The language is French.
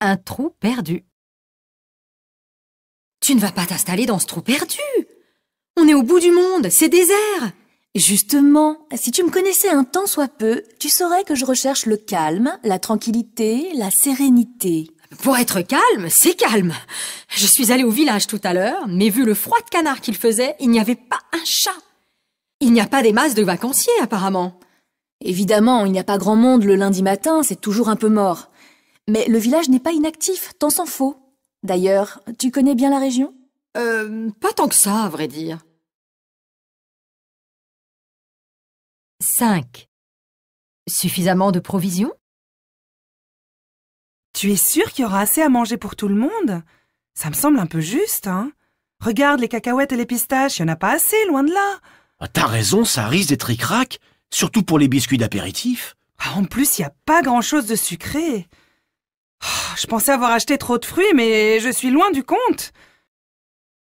Un trou perdu. Tu ne vas pas t'installer dans ce trou perdu On est au bout du monde, c'est désert Justement, si tu me connaissais un temps soit peu, tu saurais que je recherche le calme, la tranquillité, la sérénité. Pour être calme, c'est calme. Je suis allée au village tout à l'heure, mais vu le froid de canard qu'il faisait, il n'y avait pas un chat. Il n'y a pas des masses de vacanciers, apparemment. Évidemment, il n'y a pas grand monde le lundi matin, c'est toujours un peu mort. Mais le village n'est pas inactif, tant s'en faut. D'ailleurs, tu connais bien la région Euh, pas tant que ça, à vrai dire. 5. Suffisamment de provisions Tu es sûr qu'il y aura assez à manger pour tout le monde Ça me semble un peu juste, hein Regarde les cacahuètes et les pistaches, il n'y en a pas assez, loin de là ah, T'as raison, ça risque d'être ricrac, surtout pour les biscuits d'apéritif. Ah, en plus, il n'y a pas grand-chose de sucré. Ah, je pensais avoir acheté trop de fruits, mais je suis loin du compte.